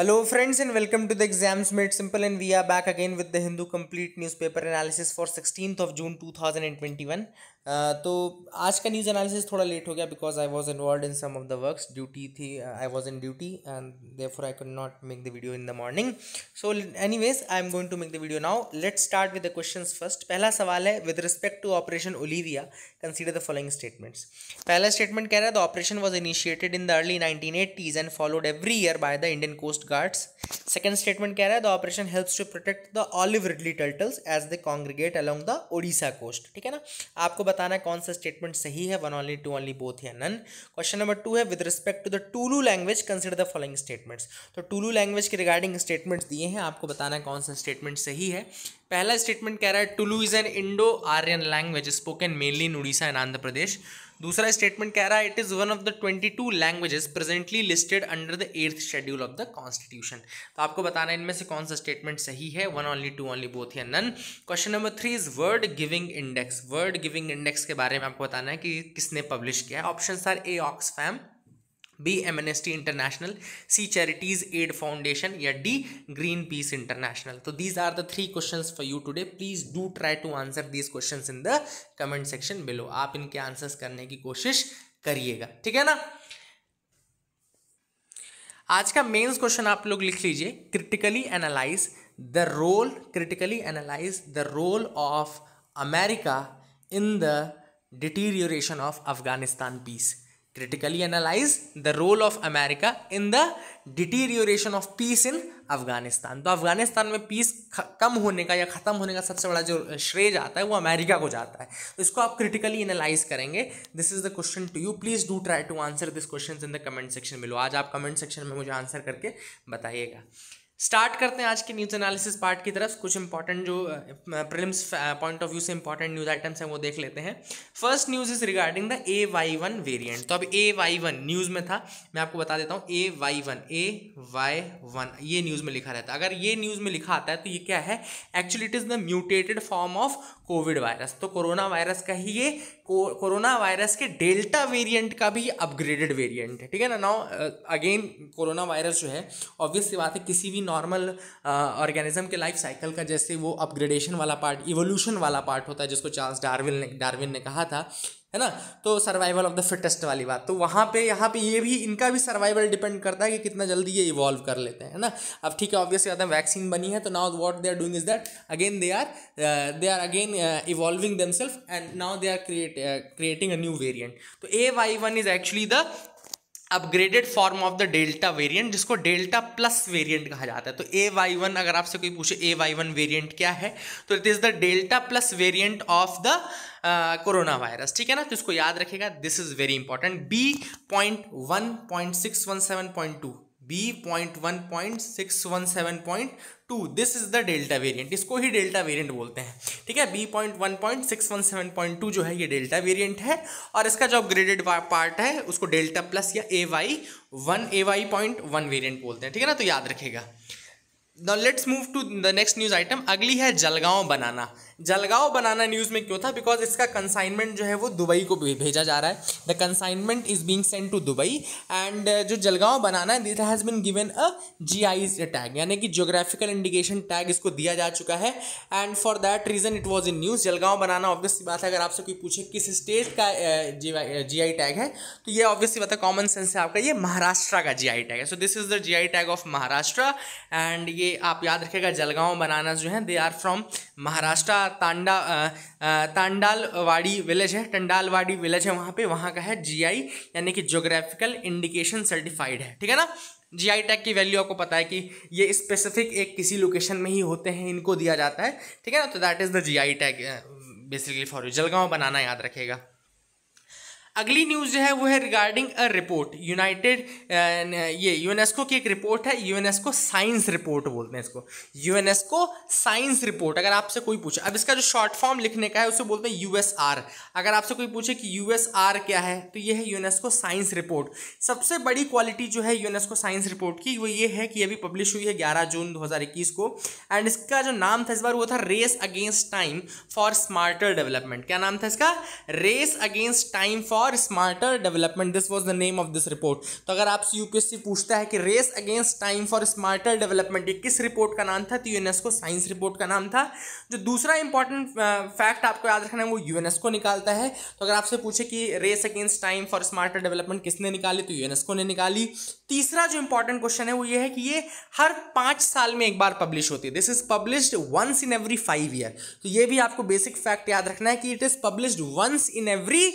Hello friends and welcome to the exams made simple and we are back again with the Hindu complete newspaper analysis for 16th of June 2021. तो आज का news analysis थोड़ा late हो गया because I was involve in some of the work duty थी I was in duty and for I can not make the video in the morning so ways I am going to make the video now let start with the question first पहला सवाल है with respect to operation Olivia consider the following statements पहला statement कह रहा है the operation was initiated in the early nineteen eighties and followed every year by the Indian coast guards second statement कह रहा है the operation helps to protect the olive ridley turtles as the congregate along the Odisha coast ठीक है ना आपको बताना है कौन सा स्टेटमेंट सही है one only two only both या नन क्वेश्चन नंबर टू है with respect to the Tulu language consider the following statements तो टूलू लैंग्वेज के रिगार्डिंग स्टेटमेंट्स दिए हैं आपको बताना है कौन सा स्टेटमेंट सही है पहला स्टेटमेंट कह रहा है Tulu is an Indo Aryan language spoken mainly in Orissa and Andhra Pradesh दूसरा स्टेटमेंट कह रहा है it is one of the twenty two languages presently listed under the eighth schedule of the constitution तो आपको बताना इनमें से कौन सा स्टेटमेंट सही है one only two only both या none question number three is world giving index world giving index के बारे में आपको बताना है कि किसने पब्लिश किया है option are A Oxfam B Amnesty International C Charities Aid Foundation या डी ग्रीन पीस इंटरनेशनल तो these are the three question for you today please do try to answer these question in the comment section below आप इनके answers करने की कोशिश करिएगा ठीक है ना आज का मेन्स क्वेश्चन आप लोग लिख लीजिए critically analyse the role critically analyse the role of America in the deterioration of Afghanistan peace critically analyse the role of America in the deterioration of peace in Afghanistan तो अफगानिस्तान में पीस कम होने का या ख़त्म होने का सबसे बड़ा जो श्रेय जाता है वो अमेरिका को जाता है तो इसको आप क्रिटिकली एनालाइज करेंगे this is the question to you please do try to answer this question in the comment section below आज आप कमेंट सेक्शन में मुझे आंसर करके बताइएगा स्टार्ट करते हैं आज के न्यूज़ एनालिसिस पार्ट की तरफ कुछ इंपॉर्टेंट जो प्रिलिम्स पॉइंट ऑफ व्यू से इंपॉर्टेंट न्यूज़ आइटम्स हैं वो देख लेते हैं first news is regarding the A Y one variant तो अब ए वाई वन न्यूज़ में था मैं आपको बता देता हूँ A Y one A Y one ये न्यूज़ में लिखा रहता है अगर ये न्यूज़ में लिखा आता है तो ये क्या है actually it is the mutated form of covid virus तो कोरोना वायरस का ही ये कोरोना वायरस के डेल्टा वेरिएंट का भी अपग्रेडेड वेरिएंट है ठीक है ना नाउ अगेन कोरोना वायरस जो है ऑब्वियसली बात है किसी भी नॉर्मल ऑर्गेनिज्म uh, के लाइफ साइकिल का जैसे वो अपग्रेडेशन वाला पार्ट इवोल्यूशन वाला पार्ट होता है जिसको चार्ल्स डार्विन ने डार्विन ने कहा था है ना तो सर्वाइवल ऑफ द फिटेस्ट वाली बात तो वहाँ पे यहाँ पे ये भी इनका भी सर्वाइवल डिपेंड करता है कि कितना जल्दी ये इवॉल्व कर लेते हैं है ना अब ठीक है ऑब्वियसली आता है वैक्सीन बनी है तो now what they are doing is that again they are they are again evolving themselves and now they are create creating a new variant तो A Y one is actually the upgraded form of the delta variant जिसको delta plus variant कहा जाता है तो A Y one अगर आपसे कोई पूछे ए वाई वन वेरियंट क्या है तो it is the delta plus variant of the corona virus ठीक है ना तो इसको याद रखेगा this is very important B point one point six one seven point two B point one point six one seven point two this is the delta variant इसको ही delta variant बोलते हैं ठीक है B point one point six one seven point two जो है ये delta variant है और इसका जो अपग्रेडेड पार्ट है उसको डेल्टा प्लस या A Y one A Y point one variant बोलते हैं ठीक है ना तो याद रखेगा now let's move to the next news item अगली है Jalgaon banana Jalgaon banana news में क्यों था बिकॉज इसका कंसाइनमेंट जो है वो दुबई को भेजा जा रहा है the consignment is being send to Dubai and uh, जो जलगांव बनाना है that has been given a G I tag यानी कि जोग्राफिकल इंडिकेशन टैग इसको दिया जा चुका है and for that reason it was in news Jalgaon banana obviously बात है अगर आपसे कोई पूछे किस स्टेट का जी आई टैग है तो ये ऑब्वियसली बात है कॉमन सेंस है आपका ये महाराष्ट्र का जी आई टैग है so this is the G I tag of Maharashtra and ये आप याद रखेगा जलगांव बनाना जो है दे आर फ्रॉम महाराष्ट्र तांडा तांडालवाड़ी विलेज है टंडालवाड़ी विलेज है वहाँ पे वहाँ का है जीआई यानी कि ज्योग्राफिकल इंडिकेशन सर्टिफाइड है ठीक है ना जीआई टैग की वैल्यू आपको पता है कि ये स्पेसिफिक एक किसी लोकेशन में ही होते हैं इनको दिया जाता है ठीक है ना तो that is the G tag basically for you Jalgaon banana याद रखेगा अगली न्यूज़ जो है वो है रिगार्डिंग अ रिपोर्ट यूनाइटेड ये यूनेस्को की एक रिपोर्ट है यूनेस्को साइंस रिपोर्ट बोलते हैं इसको यूनेस्को साइंस रिपोर्ट अगर आपसे कोई पूछे अब इसका जो शॉर्ट फॉर्म लिखने का है उसे बोलते हैं यूएसआर अगर आपसे कोई पूछे कि यूएसआर क्या है तो ये है यूनेस्को साइंस रिपोर्ट सबसे बड़ी क्वालिटी जो है यूनेस्को साइंस रिपोर्ट की वो ये है कि अभी पब्लिश हुई है ग्यारह जून दो को एंड इसका जो नाम था इस बार वो था race against time for smarter development क्या नाम था इसका race against time for for smarter development this was the name of this report तो अगर आपसे यूपीएससी पूछता है कि race against time for smarter development ये किस रिपोर्ट का नाम था तो यूनेस्को साइंस रिपोर्ट का नाम था जो दूसरा इंपॉर्टेंट फैक्ट आपको याद रखना है वो यूनेस्को निकालता है तो अगर आपसे पूछे कि race against time for smarter development किसने निकाली तो यूनेस्को ने निकाली तीसरा जो इंपॉर्टेंट क्वेश्चन है वो ये है कि ये हर पाँच साल में एक बार पब्लिश होती है this is published once in every five year तो ये भी आपको बेसिक फैक्ट याद रखना है कि it is published once in every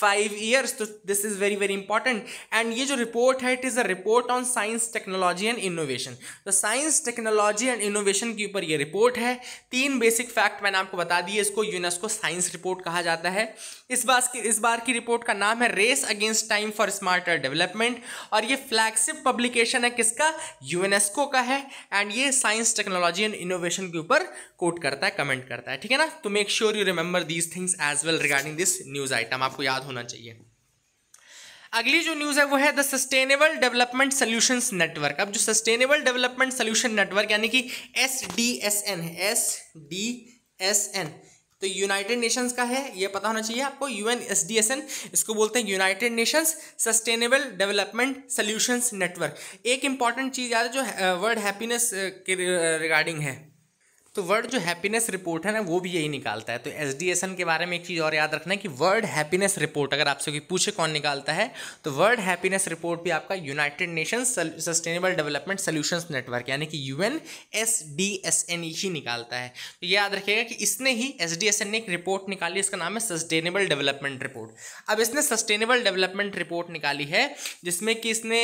five five years तो this is very very important and ये जो रिपोर्ट है it is a report on science technology and innovation तो साइंस टेक्नोलॉजी एंड इनोवेशन के ऊपर ये रिपोर्ट है तीन बेसिक फैक्ट मैंने आपको बता दिए इसको यूनेस्को साइंस रिपोर्ट कहा जाता है इस बार की इस बार की रिपोर्ट का नाम है race against time for smarter development और ये फ्लैगशिप पब्लिकेशन है किसका यूएनएस्को का है एंड ये साइंस टेक्नोलॉजी एंड इनोवेशन के ऊपर कोट करता है कमेंट करता है ठीक है ना तो make sure you remember these things as well regarding this news item आपको याद होना चाहिए अगली जो न्यूज़ है वो है the sustainable development solutions network अब जो सस्टेनेबल डेवलपमेंट सोल्यूशन नेटवर्क यानी कि एस डी एस एन है एस डी एस एन तो यूनाइटेड नेशंस का है ये पता होना चाहिए आपको यू इसको बोलते हैं United Nations sustainable development solutions network एक इंपॉर्टेंट चीज़ याद जो वर्ल्ड हैप्पीनेस के रिगार्डिंग है तो वर्ड जो हैप्पीनेस रिपोर्ट है ना वो भी यही निकालता है तो एस के बारे में एक चीज़ और याद रखना है कि वर्ल्ड हैप्पीनेस रिपोर्ट अगर आपसे कोई पूछे कौन निकालता है तो वर्ल्ड हैप्पीनेस रिपोर्ट भी आपका United Nations sustainable development solutions network यानी कि U N S D S N ही निकालता है तो ये याद रखिएगा कि इसने ही एस ने एक रिपोर्ट निकाली इसका नाम है सस्टेनेबल डेवलपमेंट रिपोर्ट अब इसने सस्टेनेबल डेवलपमेंट रिपोर्ट निकाली है जिसमें कि इसने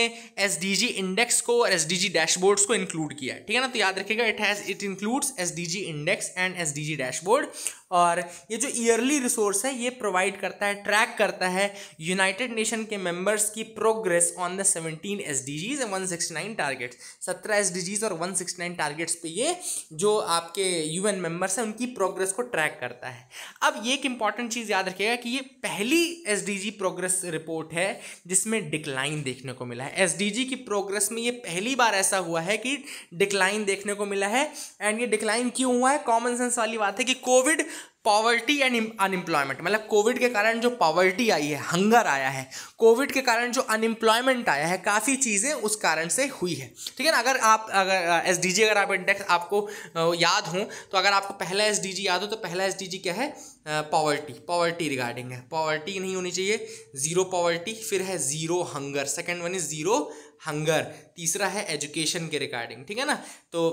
एस इंडेक्स को और एस डैशबोर्ड्स को इंक्लूड किया है ठीक है ना तो याद रखिएगा it has it includes S SDG index and SDG dashboard और ये जो ईयरली रिसोर्स है ये प्रोवाइड करता है ट्रैक करता है यूनाइटेड नेशन के मेंबर्स की progress on the seventeen S D and one sixty nine targets सत्रह एस डी और वन सिक्सटी नाइन टारगेट्स पे ये जो आपके यू एन मेम्बर्स हैं उनकी प्रोग्रेस को ट्रैक करता है अब ये एक इंपॉर्टेंट चीज़ याद रखिएगा कि ये पहली S D G progress report है जिसमें डिक्लाइन देखने को मिला है एस डी जी की प्रोग्रेस में ये पहली बार ऐसा हुआ है कि डिक्लाइन देखने को मिला है एंड ये डिक्लाइन क्यों हुआ है कॉमन सेंस वाली बात है कि कोविड पॉवर्टी एंड अनएम्प्लॉयमेंट मतलब कोविड के कारण जो पॉवर्टी आई है हंगर आया है कोविड के कारण जो अनएम्प्लॉयमेंट आया है काफ़ी चीज़ें उस कारण से हुई है ठीक है ना अगर आप अगर एस डी जी अगर आप इंडेक्स आपको याद हो तो अगर आपको पहला एस डी जी याद हो तो पहला एस डी जी क्या है पॉवर्टी पॉवर्टी रिगार्डिंग है पॉवर्टी नहीं होनी चाहिए ज़ीरो पॉवर्टी फिर है zero hunger second one is zero hunger तीसरा है एजुकेशन के रिगार्डिंग ठीक है ना तो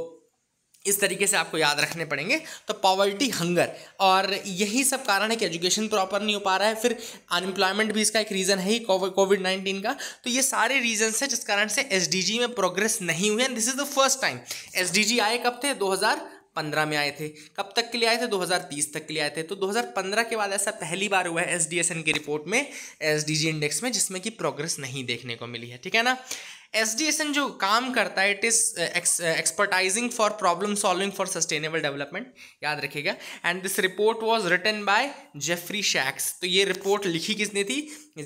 इस तरीके से आपको याद रखने पड़ेंगे तो पॉवर्टी हंगर और यही सब कारण है कि एजुकेशन प्रॉपर नहीं हो पा रहा है फिर अनएम्प्लॉयमेंट भी इसका एक रीज़न है ही कोविड नाइन्टीन का तो ये सारे रीजन्स हैं जिस कारण से एस में प्रोग्रेस नहीं हुई and this is the first time S आए कब थे दो पंद्रह में आए थे कब तक के लिए आए थे 2030 तक के लिए आए थे तो 2015 के बाद ऐसा पहली बार हुआ है एस की रिपोर्ट में एस इंडेक्स में जिसमें कि प्रोग्रेस नहीं देखने को मिली है ठीक है ना एस जो काम करता है it is expertising for problem solving for sustainable development याद रखिएगा and this report was written by Jeffrey शैक्स तो ये रिपोर्ट लिखी किसने थी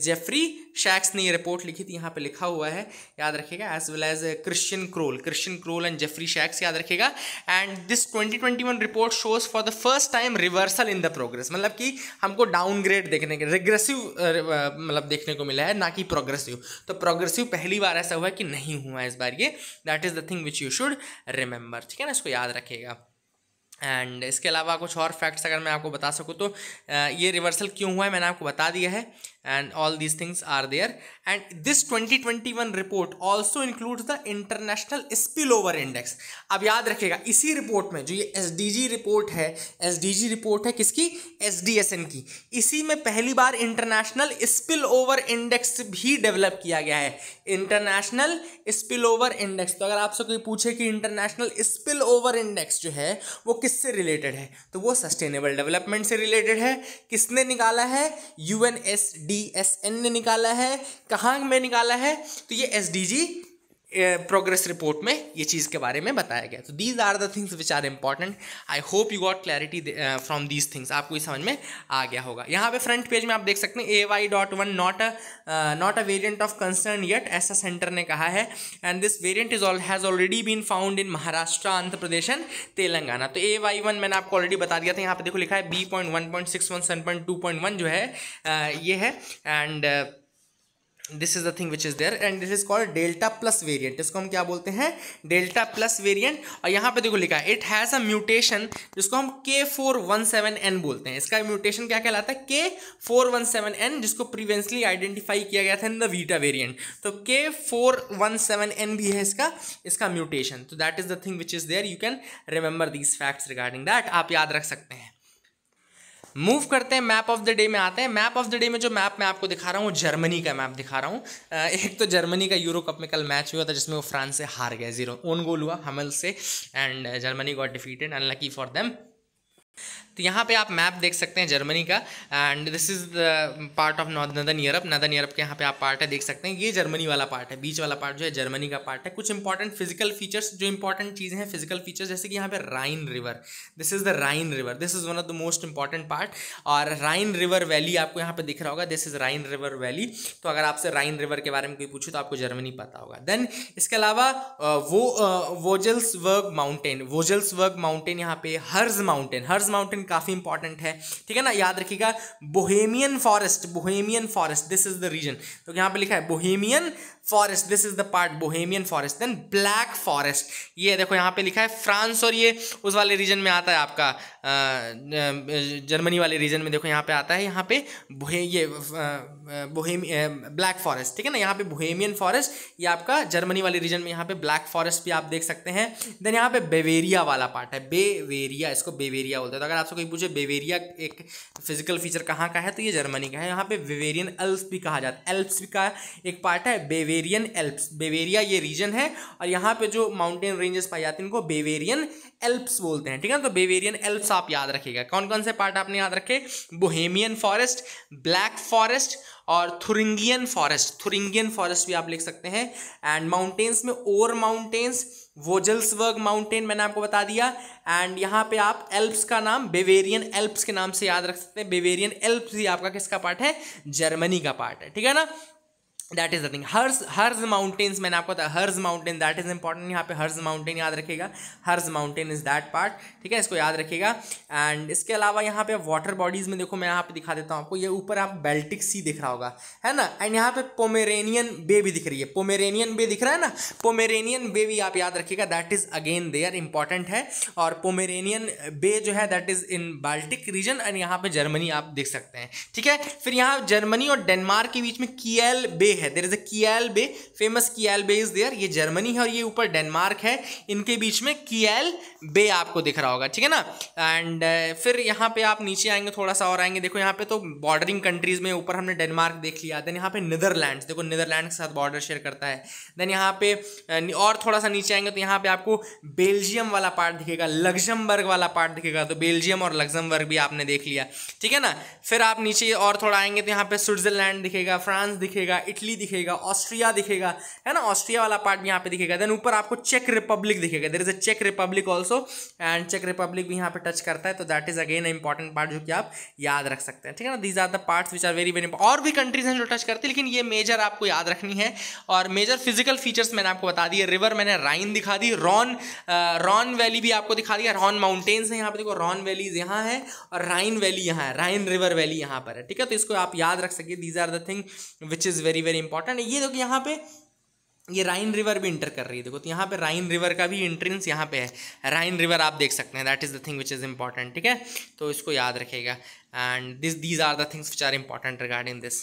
जेफरी शैक्स ने ये रिपोर्ट लिखी थी यहाँ पे लिखा हुआ है याद रखिएगा as well as Christian Kroll Christian Kroll and Jeffrey शैक्स याद रखिएगा and this 2021 report shows for the first time reversal in the progress मतलब कि हमको डाउनग्रेड देखने के रिग्रेसिव uh, uh, मतलब देखने को मिला है ना कि प्रोग्रेसिव तो प्रोग्रेसिव पहली बार ऐसा हुआ है कि नहीं हुआ इस बार ये that is the thing which you should remember ठीक है ना इसको याद रखेगा एंड इसके अलावा कुछ और फैक्ट्स अगर मैं आपको बता सकूँ तो ये रिवर्सल क्यों हुआ है मैंने आपको बता दिया है and all these things are there and this 2021 report also includes the international spill over index अब याद रखेगा इसी रिपोर्ट में जो ये एस डी जी रिपोर्ट है एस डी जी रिपोर्ट है किसकी एस डी एस एन की इसी में पहली बार इंटरनेशनल स्पिल ओवर इंडेक्स भी डेवलप किया गया है इंटरनेशनल स्पिल ओवर इंडेक्स तो अगर आपसे कोई पूछे कि इंटरनेशनल स्पिल ओवर इंडेक्स जो है वो किससे रिलेटेड है तो वो सस्टेनेबल डेवलपमेंट से रिलेटेड है किसने निकाला है U N S D S N ने निकाला है कहाँ में निकाला है तो ये S D G progress report में ये चीज़ के बारे में बताया गया तो these are the things which are important I hope you got clarity from these things आपको ये समझ में आ गया होगा यहाँ पे फ्रंट पेज में आप देख सकते हैं A Y dot one not a not a variant of concern yet ऐसा सेंटर ने कहा है and this variant is all has already been found in Maharashtra Andhra Pradesh and Telangana तो ए वाई वन मैंने आपको ऑलरेडी बता दिया था यहाँ पे देखो लिखा है B point one point six one seven point two point one जो है uh, ये है and this is the thing which is there and this is called delta plus variant इसको हम क्या बोलते हैं डेल्टा प्लस वेरिएंट और यहाँ पे देखो लिखा है इट हैज़ अ म्यूटेशन जिसको हम के फोर वन सेवन एन बोलते हैं इसका म्यूटेशन क्या कहलाता है K four one seven N जिसको प्रीवियसली आइडेंटिफाई किया गया था इन द वीटा वेरियंट तो के फोर वन सेवन एन भी है इसका इसका म्यूटेशन तो that is the thing which is there you can remember these facts regarding that आप याद रख सकते हैं मूव करते हैं मैप ऑफ द डे में आते हैं मैप ऑफ द डे में जो मैप मैं आपको दिखा रहा हूँ जर्मनी का मैप दिखा रहा हूँ एक तो जर्मनी का यूरो कप में कल मैच हुआ था जिसमें वो फ्रांस से हार गया जीरो ओन गोल हुआ हमल से and Germany got defeated unlucky for them तो यहाँ पे आप मैप देख सकते हैं जर्मनी का and this is the part of north northern Europe northern Europe के यहाँ पे आप पार्ट है देख सकते हैं ये जर्मनी वाला पार्ट है बीच वाला पार्ट जो है जर्मनी का पार्ट है कुछ इंपॉर्टेंट फिजिकल फीचर्स जो इंपॉर्टेंट चीज़ें हैं फिजिकल फीचर्स जैसे कि यहाँ पे Rhine river this is the Rhine river this is one of the most important part और राइन रिवर वैली आपको यहाँ पे दिख रहा होगा this is Rhine river valley तो अगर आपसे राइन रिवर के बारे में कोई पूछू तो आपको जर्मनी पता होगा देन इसके अलावा वो वोजल्स वर्ग माउंटेन वोजल्स वर्ग माउंटेन यहाँ पे हर्ज माउंटेन हर्ज माउंटेन काफ़ी इंपॉर्टेंट है ठीक है ना याद रखिएगा Bohemian Forest Bohemian Forest this is the region तो यहां पे लिखा है Bohemian Forest this is the part Bohemian Forest then Black Forest ये देखो यहां पे लिखा है फ्रांस और ये उस वाले रीजन में आता है आपका जर्मनी वाले रीजन में देखो यहां पे आता है यहां पे ये बोहेम ब्लैक फॉरेस्ट ठीक है ना यहाँ पे बोहेमियन फॉरेस्ट ये आपका जर्मनी वाले रीजन में यहाँ पे ब्लैक फॉरेस्ट भी आप देख सकते हैं देन यहाँ पे बेवेरिया वाला पार्ट है बेवेरिया इसको बेवेरिया बोलते हैं तो अगर आप सब कोई पूछे बेवेरिया एक फिजिकल फीचर कहाँ का है तो ये जर्मनी का है यहाँ पे बेवेरियन एल्प्स भी कहा जाता है एल्प्स का एक पार्ट है बेवेरियन एल्प्स बेवेरिया ये रीजन है और यहाँ पे जो माउंटेन रेंजेस पाई जाती है इनको बेवेरियन एल्प्स बोलते हैं ठीक है ना तो बेवेरियन एल्प्स आप याद रखिएगा कौन कौन से पार्ट आपने याद रखे बोहेमियन फॉरेस्ट ब्लैक फॉरेस्ट और थुरिंगियन फॉरेस्ट थुरिंगियन फॉरेस्ट भी आप लिख सकते हैं एंड माउंटेन्स में ओर माउंटेन्स वोजल्सवर्ग माउंटेन मैंने आपको बता दिया एंड यहाँ पे आप एल्प्स का नाम बेवेरियन एल्प्स के नाम से याद रख सकते हैं बेवेरियन एल्प्स ही आपका किसका पार्ट है जर्मनी का पार्ट है ठीक है ना that is the thing Harz Harz mountains मैंने आपको बताया हर्ज माउंटेन दैट इज़ इंपॉर्टेंट यहाँ पे हर्ज माउंटेन याद रखेगा हर्ज माउंटेन इज़ दैट पार्ट ठीक है इसको याद रखेगा एंड इसके अलावा यहाँ पे वाटर बॉडीज़ में देखो मैं यहाँ पे दिखा देता हूँ आपको ये ऊपर आप बेल्टिक सी दिख रहा होगा है ना एंड यहाँ पे पोमेरेनियन बे भी दिख रही है पोमेरेनियन बे दिख रहा है ना पोमेरेनियन बे भी आप याद रखिएगा that is again there important है और पोमेरेनियन बे जो है that is in Baltic region and यहाँ पे जर्मनी आप देख सकते हैं ठीक है फिर यहाँ जर्मनी और डेनमार्क के बीच में कीएल बे है there is all bay famous Kiel bay is there ये जर्मनी है और ये ऊपर डेनमार्क है इनके बीच में कियाल बे आपको दिख रहा होगा ठीक है ना एंड uh, फिर यहाँ पे आप नीचे आएंगे थोड़ा सा और आएंगे देखो यहाँ पे तो बॉर्डरिंग कंट्रीज में ऊपर हमने डेनमार्क देख लिया देन यहाँ पे नीदरलैंड देखो नीदरलैंड के साथ बॉर्डर शेयर करता है देन यहाँ पे uh, और थोड़ा सा नीचे आएंगे तो यहाँ पे आपको बेल्जियम वाला पार्ट दिखेगा लग्जमबर्ग वाला पार्ट दिखेगा तो बेल्जियम और लग्जमबर्ग भी आपने देख लिया ठीक है ना फिर आप नीचे और थोड़ा आएंगे तो यहाँ पे स्विट्जरलैंड दिखेगा फ्रांस दिखेगा इटली इटली दिखेगा ऑस्ट्रिया दिखेगा है ना ऑस्ट्रिया वाला पार्ट भी यहाँ पे दिखेगा देन ऊपर आपको चेक रिपब्लिक दिखेगा there is a check Republic also and check Republic भी यहाँ पे टच करता है तो that is again important part जो कि आप याद रख सकते हैं ठीक है ना these are the part which are very very और भी कंट्रीज हैं जो टच करती है लेकिन ये मेजर आपको याद रखनी है और मेजर फिजिकल फीचर्स मैंने आपको बता दिए रिवर मैंने राइन दिखा दी रॉन रॉन वैली भी आपको दिखा दिया रॉन माउंटेन्स है यहाँ पे देखो रॉन वैलीज यहाँ है और राइन वैली यहाँ है राइन रिवर वैली यहाँ पर है ठीक है तो इसको आप याद रख सके these are the thing which is very very very important ये देखो यहाँ पे ये राइन रिवर भी इंटर कर रही है देखो तो यहाँ पे राइन रिवर का भी इंट्रेंस यहाँ पे है राइन रिवर आप देख सकते हैं that is the thing which is important ठीक है तो इसको याद रखेगा and this these are the things which are important regarding this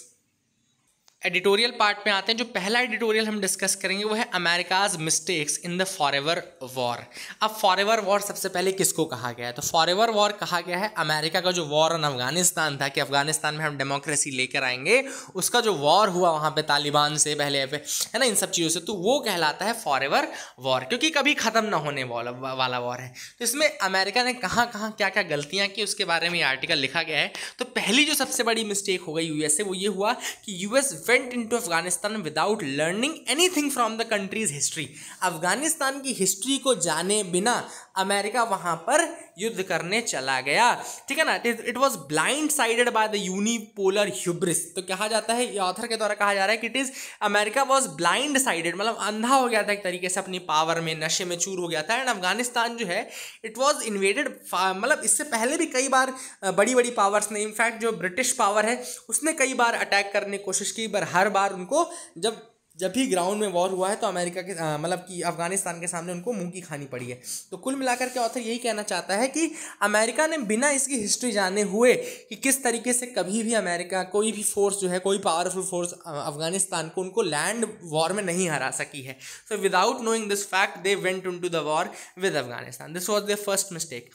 editorial part में आते हैं जो पहला एडिटोरियल हम डिस्कस करेंगे वो है America's mistakes in the forever war अब फॉरेवर वॉर सबसे पहले किसको कहा गया है तो फॉरेवर वॉर कहा गया है अमेरिका का जो वॉर ऑन अफगानिस्तान था कि अफगानिस्तान में हम डेमोक्रेसी लेकर आएंगे उसका जो वॉर हुआ वहाँ पर तालिबान से पहले पे है ना इन सब चीज़ों से तो वो कहलाता है फॉरेवर वॉर क्योंकि कभी ख़त्म ना होने वाला वॉर है तो इसमें अमेरिका ने कहाँ कहाँ क्या क्या गलतियाँ की उसके बारे में आर्टिकल लिखा गया है तो पहली जो सबसे बड़ी मिस्टेक हो गई यूएस से वो ये हुआ कि US west went into Afghanistan without learning anything from the country's history Afghanistan की हिस्ट्री को जाने बिना अमेरिका वहाँ पर युद्ध करने चला गया ठीक है ना it was blindsided by the unipolar hubris तो कहा जाता है ऑथर के द्वारा कहा जा रहा है कि it is America was blindsided मतलब अंधा हो गया था एक तरीके से अपनी पावर में नशे में चूर हो गया था एंड अफगानिस्तान जो है इट वॉज इन्वेडेड मतलब इससे पहले भी कई बार बड़ी बड़ी पावर्स ने इनफैक्ट जो ब्रिटिश पावर है उसने कई बार अटैक करने की कोशिश की पर हर बार उनको जब जब भी ग्राउंड में वॉर हुआ है तो अमेरिका के मतलब कि अफगानिस्तान के सामने उनको मुंह की खानी पड़ी है तो कुल मिलाकर के ऑथर यही कहना चाहता है कि अमेरिका ने बिना इसकी हिस्ट्री जाने हुए कि किस तरीके से कभी भी अमेरिका कोई भी फोर्स जो है कोई पावरफुल फोर्स अफगानिस्तान को उनको लैंड वॉर में नहीं हरा सकी है so without knowing this fact they went into the war with Afghanistan this was the first mistake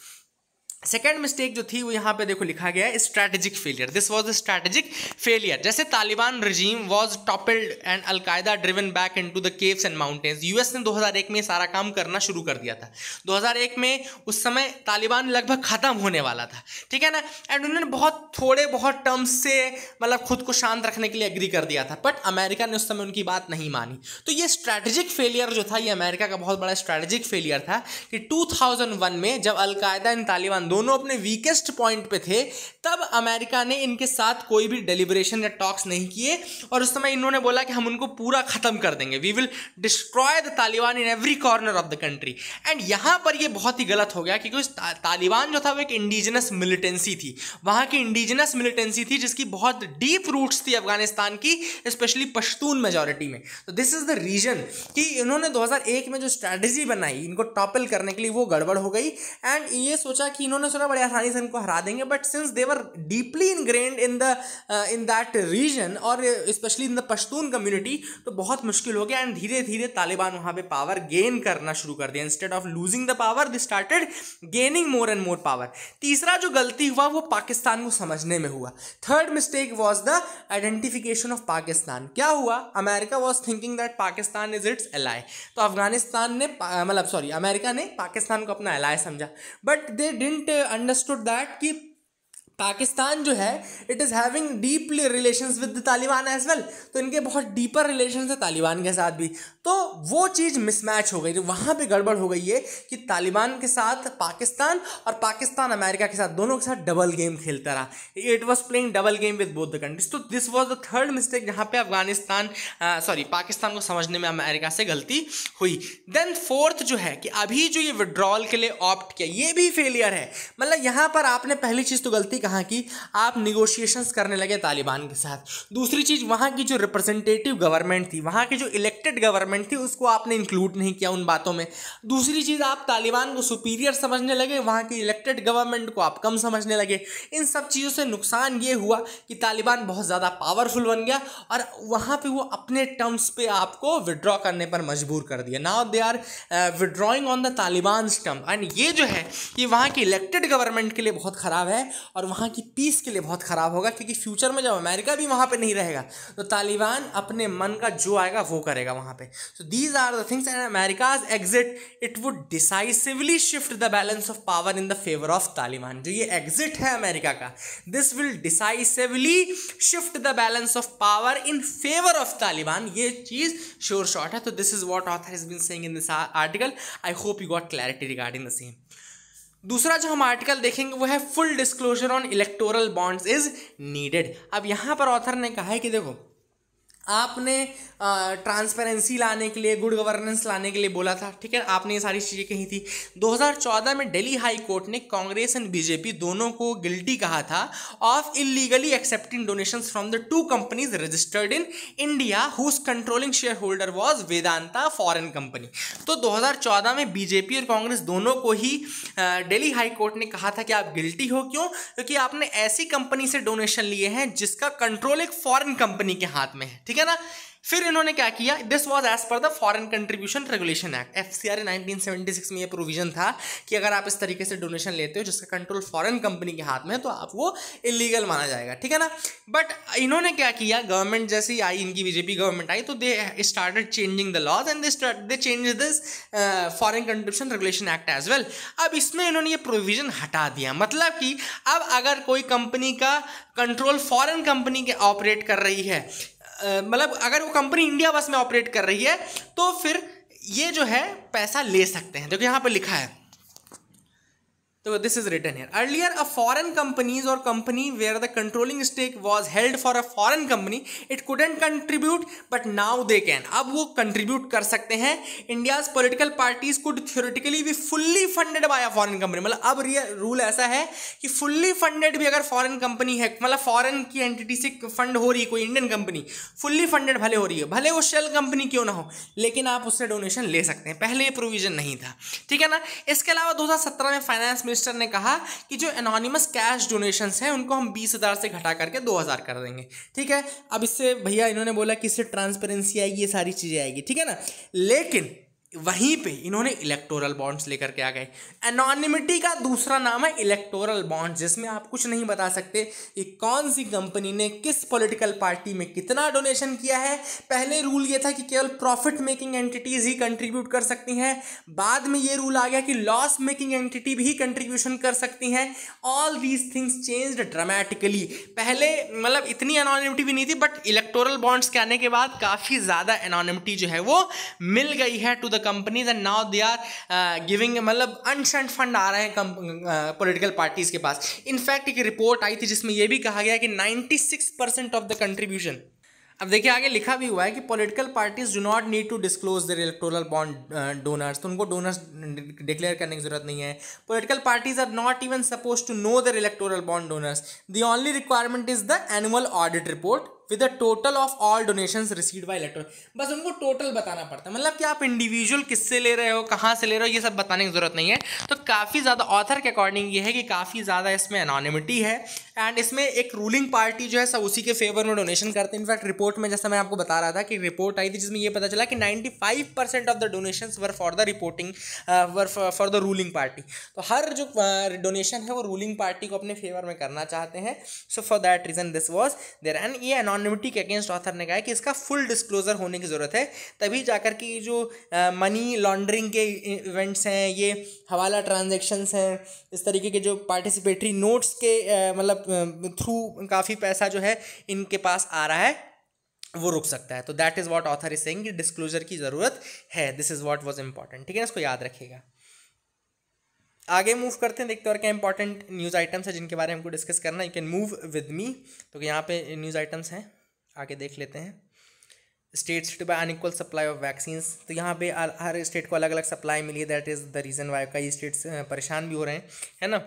second mistake जो थी वो यहाँ पे देखो लिखा गया है strategic failure this was a strategic failure जैसे Taliban regime was toppled and al Qaeda driven back into the caves and mountains US ने 2001 में सारा काम करना शुरू कर दिया था 2001 में उस समय तालिबान लगभग ख़त्म होने वाला था ठीक है ना एंड उन्होंने बहुत थोड़े बहुत टर्म्स से मतलब खुद को शांत रखने के लिए एग्री कर दिया था बट अमेरिका ने उस समय उनकी बात नहीं मानी तो ये स्ट्रैटेजिक फेलियर जो था ये अमेरिका का बहुत बड़ा स्ट्रैटेजिक फेलियर था कि टू में जब अलकायदा एंड तालिबान दोनों अपने वीकेस्ट पॉइंट पे थे तब अमेरिका ने इनके साथ कोई भी डिलीबरेशन या टॉक्स नहीं किए और उस समय इन्होंने बोला कि हम उनको पूरा ख़त्म कर देंगे we will destroy the Taliban in every corner of the country and यहाँ पर यह बहुत ही गलत हो गया क्योंकि ता, तालिबान जो था वो एक इंडिजिनस मिलिटेंसी थी वहाँ की इंडिजिनस मिलिटेंसी थी जिसकी बहुत डीप रूट्स थी अफगानिस्तान की स्पेशली पश्तून मेजोरिटी में तो दिस इज़ द रीजन कि इन्होंने 2001 में जो स्ट्रैटेजी बनाई इनको टॉपल करने के लिए वो गड़बड़ हो गई एंड ये सोचा कि इन्होंने लोगों ने सुना बड़े आसानी से इनको हरा देंगे but since they're deeply ingrained in the in that region और specially in the Pashtun community तो बहुत मुश्किल हो गया एंड धीरे धीरे तालिबान वहाँ पे पावर गेन करना शुरू कर दिया instead of losing the power they started gaining more and more power तीसरा जो गलती हुआ वो पाकिस्तान को समझने में हुआ third mistake was the identification of Pakistan क्या हुआ America was thinking that Pakistan is its ally तो अफगानिस्तान ने मतलब सॉरी अमेरिका ने पाकिस्तान को अपना एलाय समझा but they didn't understood that कि पाकिस्तान जो है it is having deeply relation with the Taliban as well तो इनके बहुत डीपर रिलेशन है तालिबान के साथ भी तो वो चीज़ मिसमैच हो गई जो वहाँ पर गड़बड़ हो गई है कि तालिबान के साथ पाकिस्तान और पाकिस्तान अमेरिका के साथ दोनों के साथ डबल गेम खेलता रहा it was playing double game with both the countries तो this was the third mistake जहाँ पे अफगानिस्तान सॉरी पाकिस्तान को समझने में अमेरिका से गलती हुई देन फोर्थ जो है कि अभी जो ये विड्रॉल के लिए ऑप्ट किया ये भी फेलियर है मतलब यहाँ पर आपने पहली चीज़ तो गलती कहा कि आप निगोशिएशंस करने लगे तालिबान के साथ दूसरी चीज़ वहाँ की जो रिप्रेजेंटेटिव गवर्नमेंट थी वहाँ की जो इलेक्टेड गवर्नमेंट थी उसको आपने इंक्लूड नहीं किया उन बातों में दूसरी चीज़ आप तालिबान को सुपीरियर समझने लगे वहाँ की इलेक्टेड गवर्नमेंट को आप कम समझने लगे इन सब चीज़ों से नुकसान ये हुआ कि तालिबान बहुत ज़्यादा पावरफुल बन गया और वहाँ पर वो अपने टर्म्स पर आपको विड्रॉ करने पर मजबूर कर दिया now they are withdrawing on the Taliban term and ये जो है ये वहाँ की इलेक्टेड गवर्नमेंट के लिए बहुत ख़राब है और वहाँ की पीस के लिए बहुत ख़राब होगा क्योंकि फ्यूचर में जब अमेरिका भी वहाँ पे नहीं रहेगा तो तालिबान अपने मन का जो आएगा वो करेगा वहाँ पे so these are the things and America's exit it would decisively shift the balance of power in the favour of Taliban जो ये एग्जिट है अमेरिका का this will decisively shift the balance of power in favour of Taliban ये चीज़ sure short है तो this is what author is been saying in this article I hope you got clarity regarding the same दूसरा जो हम article देखेंगे वो है full disclosure on electoral bonds is needed अब यहाँ पर ऑथर ने कहा है कि देखो आपने ट्रांसपेरेंसी लाने के लिए गुड गवर्नेंस लाने के लिए बोला था ठीक है आपने ये सारी चीज़ें कही थी 2014 में दिल्ली हाई कोर्ट ने कांग्रेस एंड बीजेपी दोनों को गिल्टी कहा था of illegally accepting donations from the two companies registered in India whose controlling share holder was Vedanta foreign company तो दो में बीजेपी और कांग्रेस दोनों को ही डेली हाई कोर्ट ने कहा था कि आप गिल्टी हो क्यों क्योंकि आपने ऐसी कंपनी से डोनेशन लिए हैं जिसका कंट्रोल एक फॉरन कंपनी के हाथ में है ठीक है ना फिर इन्होंने क्या किया this was as per the foreign contribution regulation act F C R nineteen seventy six में यह प्रोविजन था कि अगर आप इस तरीके से डोनेशन लेते हो जिसका कंट्रोल फॉरन कंपनी के हाथ में है तो आप वो इलीगल माना जाएगा ठीक है ना बट इन्होंने क्या किया गवर्नमेंट जैसी आई इनकी बीजेपी गवर्नमेंट आई तो they started changing the laws and they change this foreign contribution regulation act as well अब इसमें इन्होंने ये प्रोविजन हटा दिया मतलब कि अब अगर कोई कंपनी का कंट्रोल फॉरन कंपनी के ऑपरेट कर रही है मतलब अगर वो कंपनी इंडिया बस में ऑपरेट कर रही है तो फिर ये जो है पैसा ले सकते हैं देखो यहाँ पर लिखा है तो this is written here earlier a foreign companies और company where the controlling stake was held for a foreign company it couldn't contribute but now they can अब वो कंट्रीब्यूट कर सकते हैं India's political parties could theoretically भी fully funded by a foreign company मतलब अब real rule ऐसा है कि फुल्ली फंडेड भी अगर फॉरन कंपनी है मतलब फॉरन की एंटिटी से फंड हो रही है कोई इंडियन कंपनी फुल्ली फंडेड भले हो रही है भले वो शेल कंपनी क्यों ना हो लेकिन आप उससे डोनेशन ले सकते हैं पहले ये प्रोविजन नहीं था ठीक है ना इसके अलावा दो हज़ार सत्रह में फाइनेंस ट्विस्टर ने कहा कि जो एनोनिमस कैश डोनेशंस हैं उनको हम बीस हज़ार से घटा करके दो हज़ार कर देंगे ठीक है अब इससे भैया इन्होंने बोला कि इससे ट्रांसपेरेंसी आएगी ये सारी चीज़ें आएगी ठीक है ना लेकिन वहीं पे इन्होंने इलेक्टोरल बॉन्ड्स लेकर के आ गए एनोनिमिटी का दूसरा नाम है इलेक्टोरल बॉन्ड्स जिसमें आप कुछ नहीं बता सकते कि कौन सी कंपनी ने किस पॉलिटिकल पार्टी में कितना डोनेशन किया है पहले रूल ये था कि केवल प्रॉफिट मेकिंग एंटिटीज़ ही कंट्रीब्यूट कर सकती हैं बाद में ये रूल आ गया कि लॉस मेकिंग एंटिटी भी कंट्रीब्यूशन कर सकती हैं all these things change dramatically पहले मतलब इतनी एनोनिमिटी भी नहीं थी बट इलेक्टोरल बॉन्ड्स के आने के बाद काफ़ी ज़्यादा अनोनिमिटी जो है वो मिल गई है to the companies and now they are giving मतलब अनशंट फंड आ रहे हैं पोलिटिकल पार्टीज uh, के पास इनफैक्ट एक रिपोर्ट आई थी जिसमें यह भी कहा गया कि ninety six percent of the contribution अब देखिए आगे लिखा भी हुआ है कि political parties do not need to disclose their electoral bond donors तो उनको डोनर्स डिक्लेयर करने की जरूरत नहीं है political parties are not even suppose to know their electoral bond donors the only requirement is the annual audit report with the total of all donation receive by electronic बस उनको total बताना पड़ता है मतलब कि आप इंडिविजुअल किससे ले रहे हो कहाँ से ले रहे हो ये सब बताने की जरूरत नहीं है तो काफ़ी ज़्यादा ऑथर के अकॉर्डिंग ये है कि काफ़ी ज़्यादा इसमें अनोनिमिटी है एंड इसमें एक रूलिंग पार्टी जो है सब उसी के फेवर में डोनेशन करते हैं इनफैक्ट रिपोर्ट में जैसा मैं आपको बता रहा था कि रिपोर्ट आई थी जिसमें यह पता चला कि ninety five percent of the donation were for the reporting were for the ruling party तो हर जो डोनेशन uh, है वो रूलिंग पार्टी को अपने फेवर में करना चाहते हैं so for that reason this was there and ये अनोन एनोनिमिटी के अगेंस्ट ऑथर ने कहा है कि इसका फुल डिस्क्लोजर होने की ज़रूरत है तभी जाकर कि जो मनी लॉन्ड्रिंग के इवेंट्स हैं ये हवाला ट्रांजेक्शन्स हैं इस तरीके के जो पार्टिसिपेटरी नोट्स के मतलब थ्रू काफ़ी पैसा जो है इनके पास आ रहा है वो रुक सकता है तो that is what author is saying disclosure की ज़रूरत है this is what was important ठीक है इसको याद रखेगा आगे मूव करते हैं देखते हैं और क्या इंपॉर्टेंट न्यूज़ आइटम्स हैं जिनके बारे में हमको डिस्कस करना है you can move with me तो यहाँ पे न्यूज़ आइटम्स हैं आगे देख लेते हैं states to buy unequal supply of vaccines तो यहाँ पे हर स्टेट को अलग अलग सप्लाई मिली है that is the reason why कई स्टेट्स परेशान भी हो रहे हैं है ना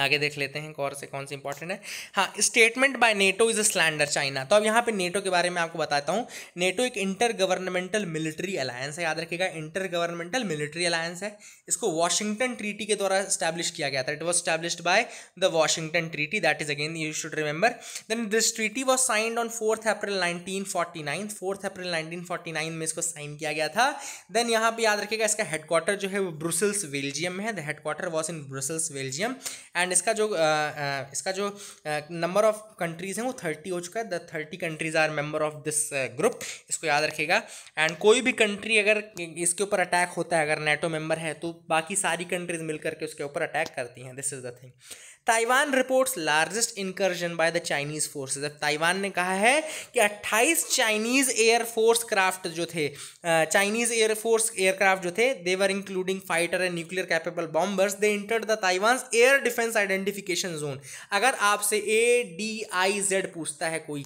आगे देख लेते हैं कौन से कौन से इंपॉर्टेंट है हाँ statement by NATO is a slander China तो अब यहाँ पे नेटो के बारे में आपको बताता हूँ नेटो एक इंटर गवर्नमेंटल मिलिट्री अलायंस है याद रखिएगा इंटर गवर्नमेंटल मिलिट्री अलायंस है इसको वाशिंगटन ट्रीटी के द्वारा स्टैब्लिश किया गया था it was established by the Washington treaty that is again you should remember then this treaty was signed on fourth April nineteen forty nine fourth April nineteen forty nine में इसको sign किया गया था then यहाँ पर याद रखेगा इसका हेडक्वार्टर जो है वो ब्रुसल्स बेल्जियम में है the headquarter was in Brussels Belgium and इसका जो uh, uh, इसका जो नंबर ऑफ कंट्रीज़ हैं वो थर्टी हो चुका है the thirty countries are member of this group इसको याद रखेगा एंड कोई भी कंट्री अगर इसके ऊपर अटैक होता है अगर नेटो मेम्बर है तो बाकी सारी कंट्रीज़ मिल करके उसके ऊपर अटैक करती हैं this is the thing Taiwan reports largest incursion by the Chinese forces अब ताइवान ने कहा है कि 28 चाइनीज एयरफोर्स क्राफ्ट जो थे चाइनीज एयरफोर्स एयरक्राफ्ट जो थे देवर including fighter and nuclear capable bombers they enter the Taiwan air defence identification zone अगर आपसे ए डी आई जेड पूछता है कोई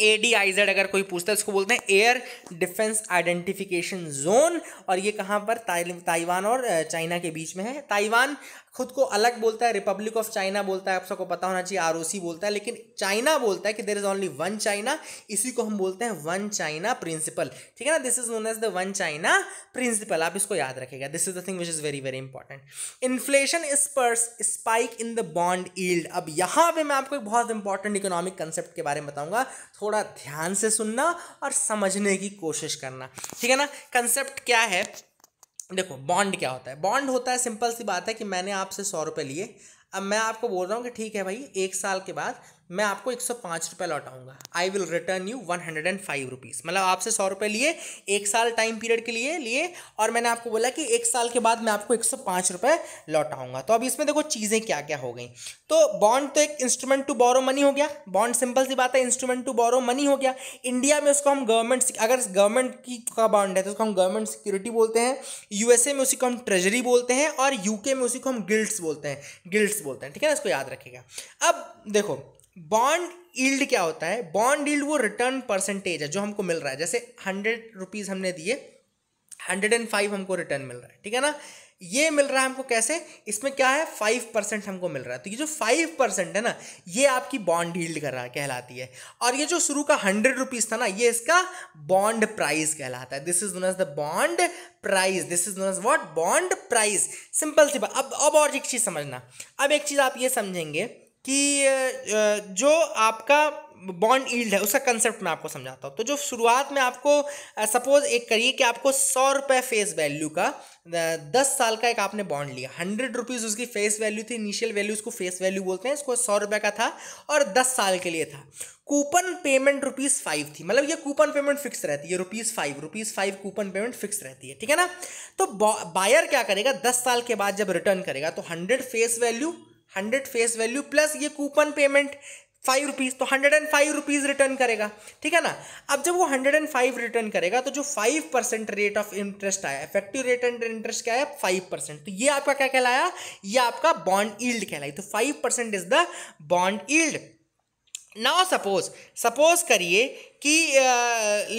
ए डी आई जेड अगर कोई पूछता है इसको बोलते हैं एयर डिफेंस आइडेंटिफिकेशन जोन और ये कहाँ पर ताइवान और चाइना के बीच में है ताइवान खुद को अलग बोलता है रिपब्लिक ऑफ चाइना बोलता है आप सबको पता होना चाहिए सी बोलता है लेकिन चाइना बोलता है कि there is only one China इसी को हम बोलते हैं वन चाइना प्रिंसिपल ठीक है ना this is known as the one China principle आप इसको याद रखेगा this is the thing which is very very important inflation is per spike in the bond yield अब यहाँ पे मैं आपको एक बहुत इंपॉर्टेंट इकोनॉमिक कंसेप्ट के बारे में बताऊंगा थोड़ा ध्यान से सुनना और समझने की कोशिश करना ठीक है ना कंसेप्ट क्या है देखो बॉन्ड क्या होता है बॉन्ड होता है सिंपल सी बात है कि मैंने आपसे सौ रुपये लिए अब मैं आपको बोल रहा हूँ कि ठीक है भाई एक साल के बाद मैं आपको एक सौ पाँच रुपये लौटाऊंगा I will return you one hundred and five rupees मतलब आपसे सौ रुपये लिए एक साल टाइम पीरियड के लिए लिए और मैंने आपको बोला कि एक साल के बाद मैं आपको एक सौ पाँच रुपये लौटाऊंगा तो अब इसमें देखो चीज़ें क्या क्या हो गई तो बॉन्ड तो एक इंस्ट्रूमेंट टू बोरो मनी हो गया बॉन्ड सिंपल सी बात है इंस्ट्रूमेंट टू बोरो मनी हो गया इंडिया में उसको हम गवर्नमेंट अगर गवर्नमेंट की का बॉन्ड है तो उसको हम गवर्नमेंट सिक्योरिटी बोलते हैं यूएसए में उसी को हम ट्रेजरी बोलते हैं और यूके में उसी को हम गिल्ड्स बोलते हैं गिल्ड्स बोलते हैं ठीक है ना इसको याद रखेगा अब देखो बॉन्ड ईल्ड क्या होता है बॉन्ड ईल्ड वो रिटर्न परसेंटेज है जो हमको मिल रहा है जैसे हंड्रेड रुपीज़ हमने दिए हंड्रेड एंड फाइव हमको रिटर्न मिल रहा है ठीक है ना ये मिल रहा है हमको कैसे इसमें क्या है फाइव परसेंट हमको मिल रहा है तो ये जो फाइव परसेंट है ना ये आपकी बॉन्ड हील्ड कर रहा कहलाती है और ये जो शुरू का हंड्रेड रुपीज़ था ना ये इसका बॉन्ड प्राइस कहलाता है this is known as the bond price this is known as what bond price simple सी बात अब अब और एक चीज़ समझना अब एक चीज़ आप ये समझेंगे कि जो आपका बॉन्ड ईल्ड है उसका कंसेप्ट मैं आपको समझाता हूँ तो जो शुरुआत में आपको सपोज एक करिए कि आपको सौ रुपये फेस वैल्यू का दस साल का एक आपने बॉन्ड लिया हंड्रेड रुपीज़ उसकी फेस वैल्यू थी इनिशियल वैल्यू उसको फेस वैल्यू बोलते हैं इसको सौ रुपये का था और दस साल के लिए था कूपन पेमेंट रुपीज़ फाइव थी मतलब ये कूपन पेमेंट फिक्स रहती है rupees five rupees five coupon payment fix रहती है ठीक है ना तो बायर क्या करेगा दस साल के बाद जब रिटर्न करेगा तो hundred face value hundred face value plus ये कूपन पेमेंट फाइव रुपीज़ तो hundred and five rupees return करेगा ठीक है ना अब जब वो हंड्रेड एंड फाइव रिटर्न करेगा तो जो five percent rate of interest आया इफेक्टिव रेट एंड इंटरेस्ट क्या है फाइव परसेंट तो ये आपका क्या कहलाया ये आपका बॉन्ड ईल्ड कहलाई तो five percent is the bond yield now suppose suppose करिए कि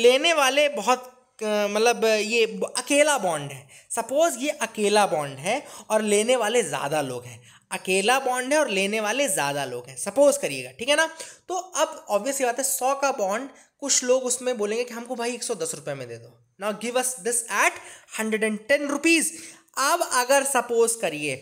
लेने वाले बहुत मतलब ये अकेला बॉन्ड है सपोज ये अकेला बॉन्ड है और लेने वाले ज़्यादा लोग हैं अकेला बॉन्ड है और लेने वाले ज़्यादा लोग हैं सपोज करिएगा ठीक है ना तो अब ऑब्वियस बात है सौ का बॉन्ड कुछ लोग उसमें बोलेंगे कि हमको भाई एक सौ दस रुपये में दे दो now give us this at hundred and ten rupees अब अगर सपोज करिए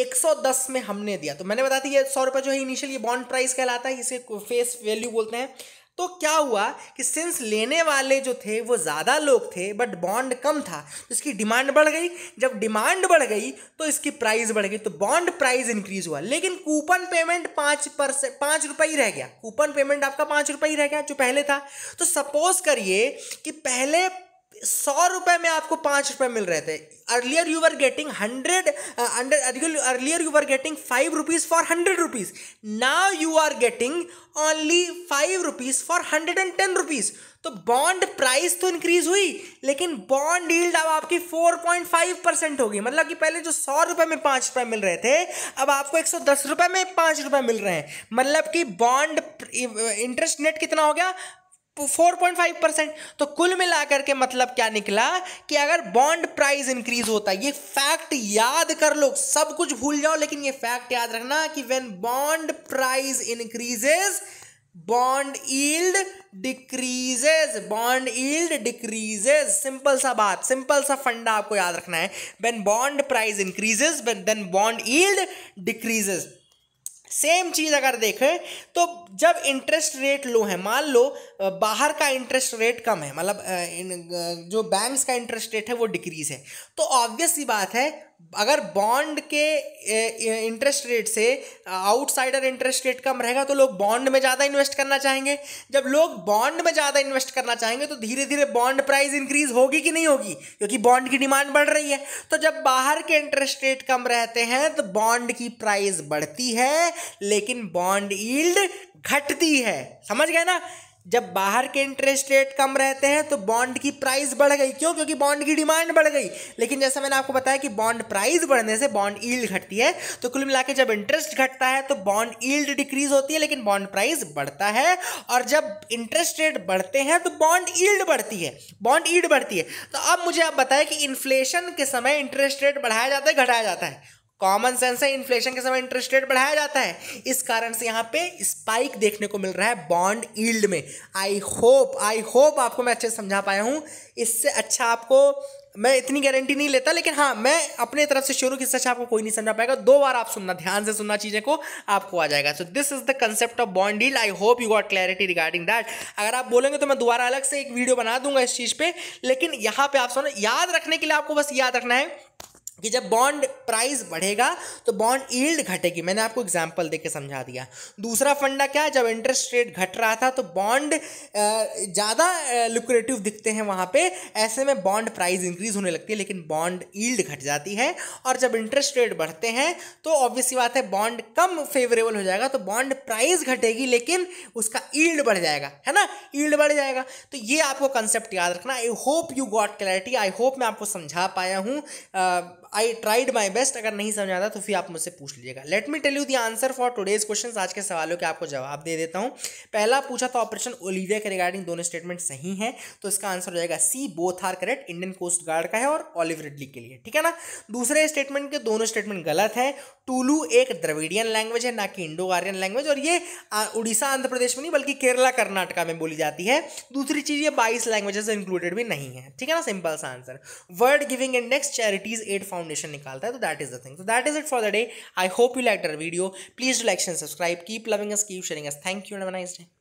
एक सौ दस में हमने दिया तो मैंने बता दी सौ रुपये जो है इनिशियल ये बॉन्ड प्राइस कहलाता है इसे फेस वैल्यू बोलते हैं तो क्या हुआ कि सिंस लेने वाले जो थे वो ज़्यादा लोग थे बट बॉन्ड कम था तो इसकी डिमांड बढ़ गई जब डिमांड बढ़ गई तो इसकी प्राइस बढ़ गई तो बॉन्ड प्राइस इंक्रीज हुआ लेकिन कूपन पेमेंट पाँच परसेंट पाँच रुपये ही रह गया कूपन पेमेंट आपका पाँच रुपये ही रह गया जो पहले था तो सपोज करिए कि पहले सौ रुपए में आपको पांच रुपए मिल रहे थे earlier you are getting hundred under earlier you are getting five rupees for hundred rupees now you are getting only five rupees for hundred and ten rupees तो बॉन्ड प्राइस तो इंक्रीज हुई लेकिन बॉन्ड यील्ड अब आपकी four point five percent होगी मतलब कि पहले जो सौ रुपए में पांच रुपए मिल रहे थे अब आपको एक सौ दस रुपए में पांच रुपए मिल रहे हैं मतलब कि बॉन्ड इंटरेस्ट नेट कितना हो गया फोर पॉइंट फाइव परसेंट तो कुल मिलाकर के मतलब क्या निकला कि अगर बॉन्ड प्राइस इंक्रीज होता है ये फैक्ट याद कर लो सब कुछ भूल जाओ लेकिन ये फैक्ट याद रखना कि when bond price increases bond yield decreases bond yield decreases simple सा बात सिंपल सा फंडा आपको याद रखना है when bond price increases then bond yield decreases same चीज़ अगर देखें तो जब इंटरेस्ट रेट लो है मान लो बाहर का इंटरेस्ट रेट कम है मतलब जो बैंक्स का इंटरेस्ट रेट है वो डिक्रीज है तो ऑब्वियस सी बात है अगर बॉन्ड के इंटरेस्ट रेट से आउटसाइडर इंटरेस्ट रेट कम रहेगा तो लोग बॉन्ड में ज़्यादा इन्वेस्ट करना चाहेंगे जब लोग बॉन्ड में ज़्यादा इन्वेस्ट करना चाहेंगे तो धीरे धीरे बॉन्ड प्राइस इंक्रीज होगी कि नहीं होगी क्योंकि बॉन्ड की डिमांड बढ़ रही है तो जब बाहर के इंटरेस्ट रेट कम रहते हैं तो बॉन्ड की प्राइस बढ़ती है लेकिन बॉन्ड ईल्ड घटती है समझ गए ना जब बाहर के इंटरेस्ट रेट कम रहते हैं तो बॉन्ड की प्राइस बढ़ गई क्यों क्योंकि बॉन्ड की डिमांड बढ़ गई लेकिन जैसा मैंने आपको बताया कि बॉन्ड प्राइस बढ़ने से बॉन्ड ईल्ड घटती है तो कुल मिला जब इंटरेस्ट घटता है तो बॉन्ड ईल्ड डिक्रीज होती है लेकिन बॉन्ड प्राइस बढ़ता है और जब इंटरेस्ट रेट बढ़ते हैं तो बॉन्ड ईल्ड बढ़ती है बॉन्ड ईल्ड बढ़ती है तो अब मुझे आप बताएं कि इन्फ्लेशन के समय इंटरेस्ट रेट बढ़ाया जाता है घटाया जाता है कॉमन सेंस है इन्फ्लेशन के समय इंटरेस्ट रेट बढ़ाया जाता है इस कारण से यहाँ पे स्पाइक देखने को मिल रहा है बॉन्ड ईल्ड में आई होप आई होप आपको मैं अच्छे से समझा पाया हूँ इससे अच्छा आपको मैं इतनी गारंटी नहीं लेता लेकिन हाँ मैं अपने तरफ से शुरू किससे अच्छा आपको कोई नहीं समझा पाएगा दो बार आप सुनना ध्यान से सुनना चीज़ें को आपको आ जाएगा so this is the concept of bond deal I hope you got clarity regarding that अगर आप बोलेंगे तो मैं दोबारा अलग से एक वीडियो बना दूंगा इस चीज़ पर लेकिन यहाँ पर आप सुनो याद रखने के लिए आपको बस याद रखना है कि जब बॉन्ड प्राइस बढ़ेगा तो बॉन्ड ईल्ड घटेगी मैंने आपको एग्जांपल देके समझा दिया दूसरा फंडा क्या है जब इंटरेस्ट रेट घट रहा था तो बॉन्ड ज़्यादा लुक्रेटिव दिखते हैं वहाँ पे ऐसे में बॉन्ड प्राइस इंक्रीज होने लगती है लेकिन बॉन्ड ईल्ड घट जाती है और जब इंटरेस्ट रेट बढ़ते हैं तो ऑब्वियसली बात है बॉन्ड कम फेवरेबल हो जाएगा तो बॉन्ड प्राइस घटेगी लेकिन उसका ईल्ड बढ़ जाएगा है ना ईल्ड बढ़ जाएगा तो ये आपको कंसेप्ट याद रखना I hope you got clarity I hope मैं आपको समझा पाया हूँ आई ट्राइड माई बेस्ट अगर नहीं समझ आता तो फिर आप मुझसे पूछ लीजिएगा let me tell you the answer for today's question आज के सवालों के आपको जवाब दे देता हूँ पहला पूछा था ऑपरेशन ओलिविया के रिगार्डिंग दोनों स्टेटमेंट सही है तो इसका आंसर हो जाएगा C both are correct Indian coast guard का है और ऑलिव रिडली के लिए ठीक है ना दूसरे स्टेटमेंट के दोनों स्टेटमेंट गलत है टूलू एक द्रविडियन लैंग्वेज है ना कि इंडो आर्यन लैंग्वेज और ये उड़ीसा आंध्र प्रदेश में नहीं बल्कि केरला कर्नाटका में बोली जाती है दूसरी चीज़ ये बाईस लैंग्वेजेस इंक्लूडेड भी नहीं है ठीक है ना सिंपल सा answer world giving index charities aid found foundation निकालता है तो that is the thing that is it for the day I hope you like डर video please like and subscribe keep loving us keep sharing us thank you nice day